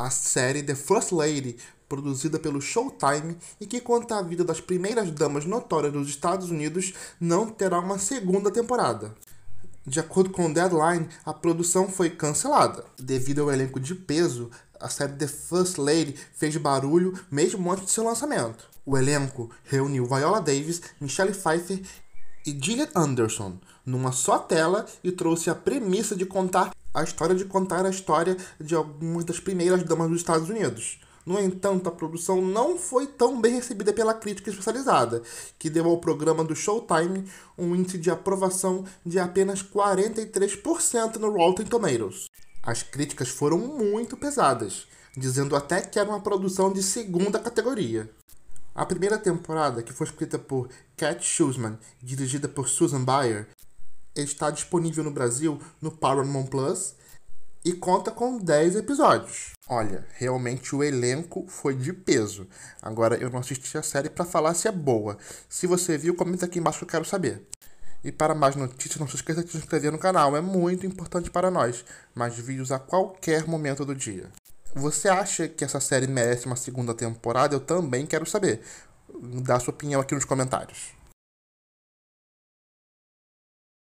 a série The First Lady, produzida pelo Showtime e que conta a vida das primeiras damas notórias dos Estados Unidos, não terá uma segunda temporada. De acordo com o Deadline, a produção foi cancelada. Devido ao elenco de peso, a série The First Lady fez barulho mesmo antes de seu lançamento. O elenco reuniu Viola Davis, Michelle Pfeiffer e Gillian Anderson numa só tela e trouxe a premissa de contar a história de contar a história de algumas das primeiras damas dos Estados Unidos. No entanto, a produção não foi tão bem recebida pela crítica especializada, que deu ao programa do Showtime um índice de aprovação de apenas 43% no Rotten Tomatoes. As críticas foram muito pesadas, dizendo até que era uma produção de segunda categoria. A primeira temporada, que foi escrita por Cat Schulzman e dirigida por Susan Bayer, está disponível no Brasil no Paramount Plus e conta com 10 episódios. Olha, realmente o elenco foi de peso. Agora eu não assisti a série para falar se é boa. Se você viu, comenta aqui embaixo que eu quero saber. E para mais notícias, não se esqueça de se inscrever no canal, é muito importante para nós, mais vídeos a qualquer momento do dia. Você acha que essa série merece uma segunda temporada? Eu também quero saber. Dá sua opinião aqui nos comentários.